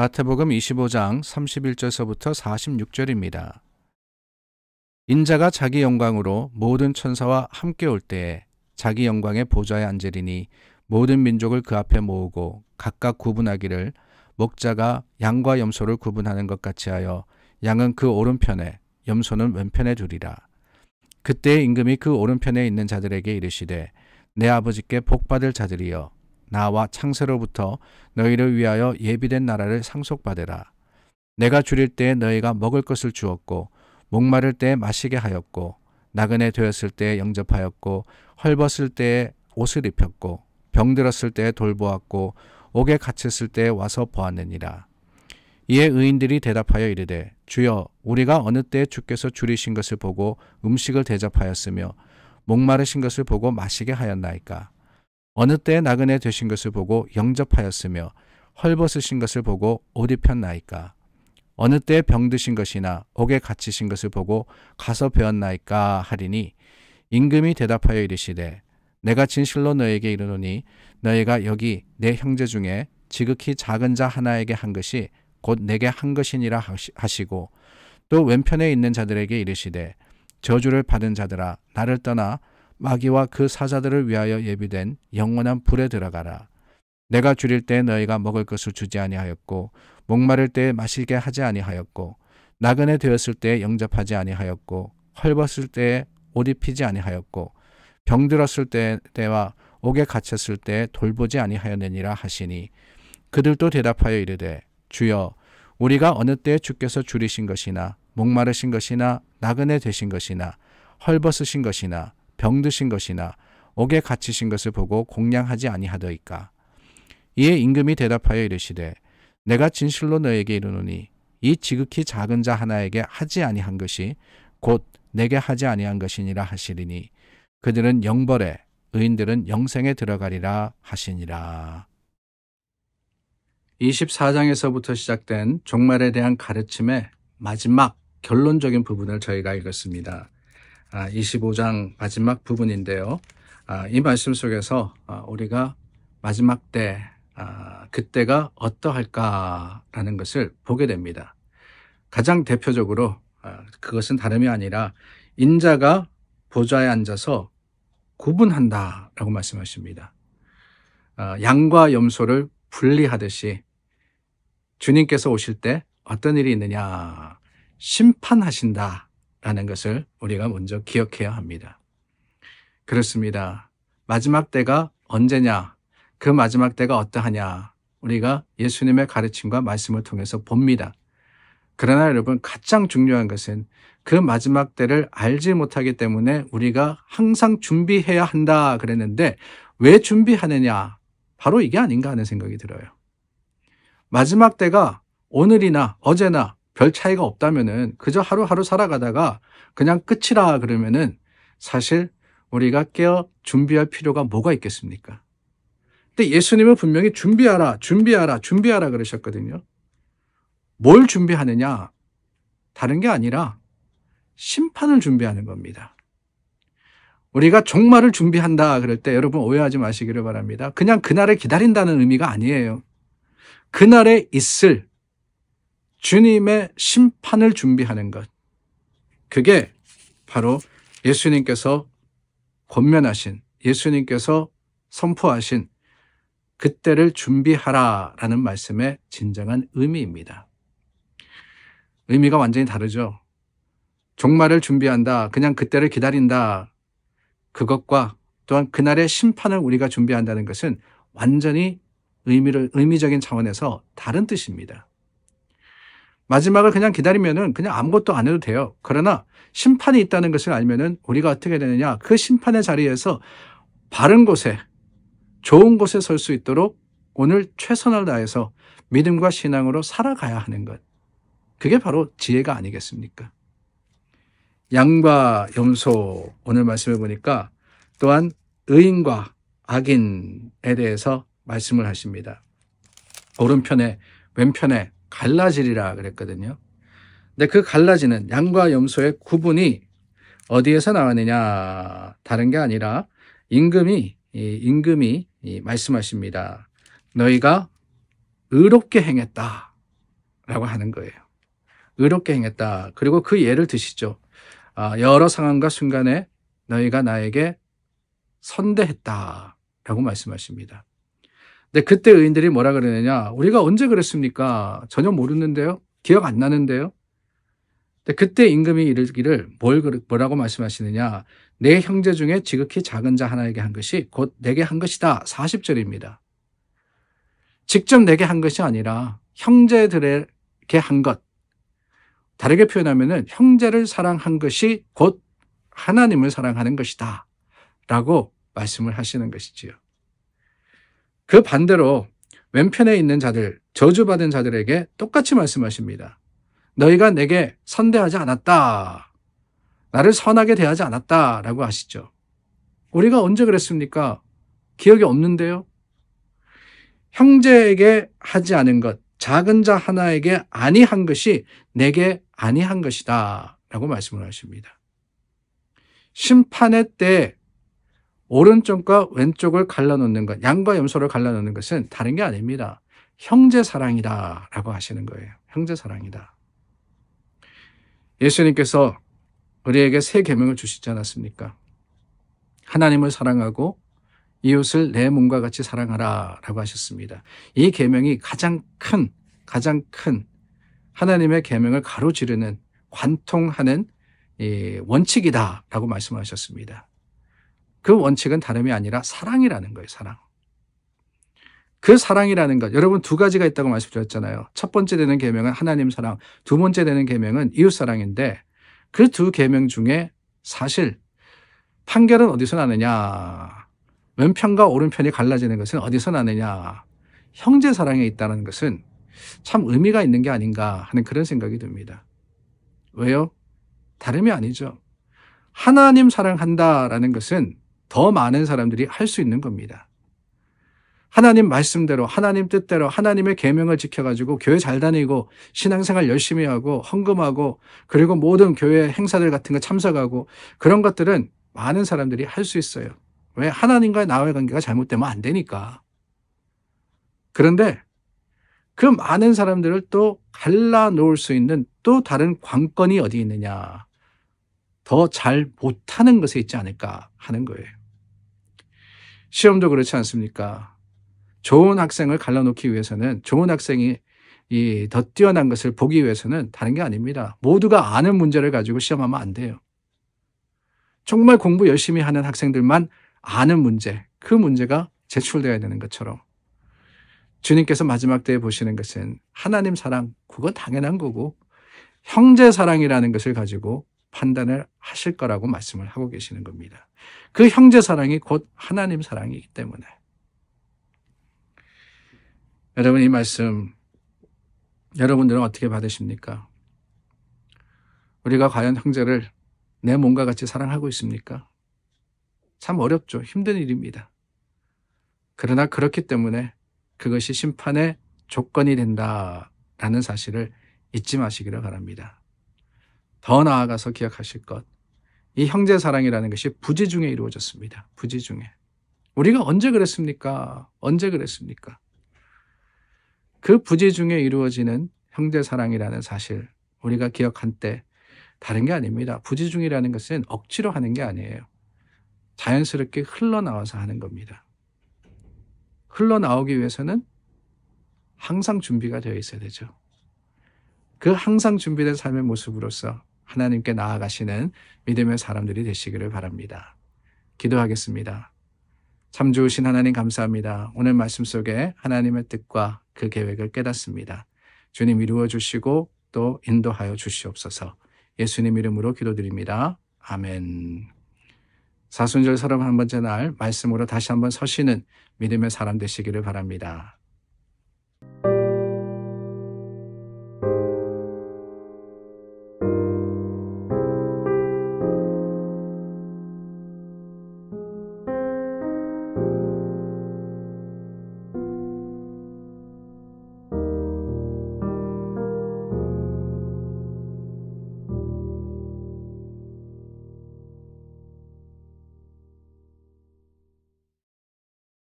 마태복음 25장 31절서부터 46절입니다. 인자가 자기 영광으로 모든 천사와 함께 올 때에 자기 영광의 보좌에 앉으리니 모든 민족을 그 앞에 모으고 각각 구분하기를 목자가 양과 염소를 구분하는 것 같이 하여 양은 그 오른편에 염소는 왼편에 두리라. 그때 임금이 그 오른편에 있는 자들에게 이르시되 내 아버지께 복받을 자들이여 나와 창세로부터 너희를 위하여 예비된 나라를 상속받으라. 내가 줄일 때에 너희가 먹을 것을 주었고 목마를 때에 마시게 하였고 나그네 되었을 때에 영접하였고 헐벗을 때에 옷을 입혔고 병들었을 때에 돌보았고 옥에 갇혔을 때에 와서 보았느니라. 이에 의인들이 대답하여 이르되 주여 우리가 어느 때에 주께서 줄이신 것을 보고 음식을 대접하였으며 목마르신 것을 보고 마시게 하였나이까 어느 때 나그네 되신 것을 보고 영접하였으며 헐벗으신 것을 보고 옷 입혔나이까? 어느 때 병드신 것이나 옥에 갇히신 것을 보고 가서 배웠나이까? 하리니 임금이 대답하여 이르시되 내가 진실로 너에게 이르노니 너희가 여기 내 형제 중에 지극히 작은 자 하나에게 한 것이 곧 내게 한 것이니라 하시고 또 왼편에 있는 자들에게 이르시되 저주를 받은 자들아 나를 떠나 마귀와 그 사자들을 위하여 예비된 영원한 불에 들어가라. 내가 줄일 때 너희가 먹을 것을 주지 아니하였고 목마를 때 마시게 하지 아니하였고 나그네 되었을 때 영접하지 아니하였고 헐벗을 때에 옷 입히지 아니하였고 병들었을 때, 때와 옥에 갇혔을 때 돌보지 아니하였느니라 하시니 그들도 대답하여 이르되 주여 우리가 어느 때에 주께서 줄이신 것이나 목마르신 것이나 나그네 되신 것이나 헐벗으신 것이나 병드신 것이나 옥에 갇히신 것을 보고 공양하지 아니하더이까. 이에 임금이 대답하여 이르시되 내가 진실로 너에게 이르노니 이 지극히 작은 자 하나에게 하지 아니한 것이 곧 내게 하지 아니한 것이니라 하시리니 그들은 영벌에 의인들은 영생에 들어가리라 하시니라. 24장에서부터 시작된 종말에 대한 가르침의 마지막 결론적인 부분을 저희가 읽었습니다. 25장 아, 마지막 부분인데요. 아, 이 말씀 속에서 아, 우리가 마지막 때 그때가 어떠할까라는 것을 보게 됩니다. 가장 대표적으로 그것은 다름이 아니라 인자가 보좌에 앉아서 구분한다라고 말씀하십니다. 양과 염소를 분리하듯이 주님께서 오실 때 어떤 일이 있느냐 심판하신다 라는 것을 우리가 먼저 기억해야 합니다. 그렇습니다. 마지막 때가 언제냐? 그 마지막 때가 어떠하냐? 우리가 예수님의 가르침과 말씀을 통해서 봅니다. 그러나 여러분, 가장 중요한 것은 그 마지막 때를 알지 못하기 때문에 우리가 항상 준비해야 한다 그랬는데 왜 준비하느냐? 바로 이게 아닌가 하는 생각이 들어요. 마지막 때가 오늘이나 어제나 별 차이가 없다면은 그저 하루하루 살아가다가 그냥 끝이라 그러면은 사실 우리가 깨어 준비할 필요가 뭐가 있겠습니까? 근데 예수님은 분명히 준비하라, 준비하라, 준비하라 그러셨거든요. 뭘 준비하느냐? 다른 게 아니라 심판을 준비하는 겁니다. 우리가 종말을 준비한다 그럴 때 여러분 오해하지 마시기를 바랍니다. 그냥 그날을 기다린다는 의미가 아니에요. 그날에 있을 주님의 심판을 준비하는 것. 그게 바로 예수님께서 권면하신, 예수님께서 선포하신 그때를 준비하라 라는 말씀의 진정한 의미입니다. 의미가 완전히 다르죠. 종말을 준비한다. 그냥 그때를 기다린다. 그것과 또한 그날의 심판을 우리가 준비한다는 것은 완전히 의미를, 의미적인 차원에서 다른 뜻입니다. 마지막을 그냥 기다리면은 그냥 아무것도 안 해도 돼요. 그러나 심판이 있다는 것을 알면은 우리가 어떻게 되느냐. 그 심판의 자리에서 바른 곳에, 좋은 곳에 설 수 있도록 오늘 최선을 다해서 믿음과 신앙으로 살아가야 하는 것. 그게 바로 지혜가 아니겠습니까? 양과 염소, 오늘 말씀해 보니까 또한 의인과 악인에 대해서 말씀을 하십니다. 오른편에, 왼편에 갈라지리라 그랬거든요. 근데 그 갈라지는 양과 염소의 구분이 어디에서 나왔느냐 다른 게 아니라 임금이 이 임금이 이 말씀하십니다. 너희가 의롭게 행했다라고 하는 거예요. 의롭게 행했다. 그리고 그 예를 드시죠. 아, 여러 상황과 순간에 너희가 나에게 선대했다라고 말씀하십니다. 근데 그때 의인들이 뭐라 그러느냐. 우리가 언제 그랬습니까? 전혀 모르는데요. 기억 안 나는데요. 근데 그때 임금이 이르기를 뭘, 뭐라고 말씀하시느냐. 내 형제 중에 지극히 작은 자 하나에게 한 것이 곧 내게 한 것이다. 40절입니다. 직접 내게 한 것이 아니라 형제들에게 한 것. 다르게 표현하면은 형제를 사랑한 것이 곧 하나님을 사랑하는 것이다. 라고 말씀을 하시는 것이지요. 그 반대로 왼편에 있는 자들, 저주받은 자들에게 똑같이 말씀하십니다. 너희가 내게 선대하지 않았다. 나를 선하게 대하지 않았다. 라고 하시죠. 우리가 언제 그랬습니까? 기억이 없는데요? 형제에게 하지 않은 것, 작은 자 하나에게 아니한 것이 내게 아니한 것이다. 라고 말씀을 하십니다. 심판의 때 오른쪽과 왼쪽을 갈라놓는 것, 양과 염소를 갈라놓는 것은 다른 게 아닙니다. 형제 사랑이다 라고 하시는 거예요. 형제 사랑이다. 예수님께서 우리에게 세 계명을 주시지 않았습니까? 하나님을 사랑하고 이웃을 내 몸과 같이 사랑하라라고 하셨습니다. 이 계명이 가장 큰 가장 큰 하나님의 계명을 가로지르는 관통하는 원칙이다라고 말씀하셨습니다. 그 원칙은 다름이 아니라 사랑이라는 거예요, 사랑. 그 사랑이라는 것. 여러분 두 가지가 있다고 말씀드렸잖아요. 첫 번째 되는 계명은 하나님 사랑, 두 번째 되는 계명은 이웃 사랑인데 그 두 계명 중에 사실 판결은 어디서 나느냐? 왼편과 오른편이 갈라지는 것은 어디서 나느냐? 형제 사랑에 있다는 것은 참 의미가 있는 게 아닌가 하는 그런 생각이 듭니다. 왜요? 다름이 아니죠. 하나님 사랑한다라는 것은 더 많은 사람들이 할 수 있는 겁니다. 하나님 말씀대로 하나님 뜻대로 하나님의 계명을 지켜가지고 교회 잘 다니고 신앙생활 열심히 하고 헌금하고 그리고 모든 교회 행사들 같은 거 참석하고 그런 것들은 많은 사람들이 할 수 있어요. 왜 하나님과 나와의 관계가 잘못되면 안 되니까. 그런데 그 많은 사람들을 또 갈라 놓을 수 있는 또 다른 관건이 어디 있느냐. 더 잘 못하는 것에 있지 않을까 하는 거예요. 시험도 그렇지 않습니까? 좋은 학생을 갈라놓기 위해서는 좋은 학생이 이 더 뛰어난 것을 보기 위해서는 다른 게 아닙니다. 모두가 아는 문제를 가지고 시험하면 안 돼요. 정말 공부 열심히 하는 학생들만 아는 문제, 그 문제가 제출되어야 되는 것처럼 주님께서 마지막 때에 보시는 것은 하나님 사랑, 그건 당연한 거고, 형제 사랑이라는 것을 가지고 판단을 하실 거라고 말씀을 하고 계시는 겁니다. 그 형제 사랑이 곧 하나님 사랑이기 때문에. 여러분, 이 말씀, 여러분들은 어떻게 받으십니까? 우리가 과연 형제를 내 몸과 같이 사랑하고 있습니까? 참 어렵죠. 힘든 일입니다. 그러나 그렇기 때문에 그것이 심판의 조건이 된다라는 사실을 잊지 마시기를 바랍니다. 더 나아가서 기억하실 것. 이 형제 사랑이라는 것이 부지 중에 이루어졌습니다. 부지 중에. 우리가 언제 그랬습니까? 언제 그랬습니까? 그 부지 중에 이루어지는 형제 사랑이라는 사실, 우리가 기억한 때 다른 게 아닙니다. 부지 중이라는 것은 억지로 하는 게 아니에요. 자연스럽게 흘러나와서 하는 겁니다. 흘러나오기 위해서는 항상 준비가 되어 있어야 되죠. 그 항상 준비된 삶의 모습으로서 하나님께 나아가시는 믿음의 사람들이 되시기를 바랍니다. 기도하겠습니다. 참 좋으신 하나님 감사합니다. 오늘 말씀 속에 하나님의 뜻과 그 계획을 깨닫습니다. 주님 이루어 주시고 또 인도하여 주시옵소서. 예수님 이름으로 기도드립니다. 아멘. 사순절 서름 한 번째 날 말씀으로 다시 한번 서시는 믿음의 사람 되시기를 바랍니다.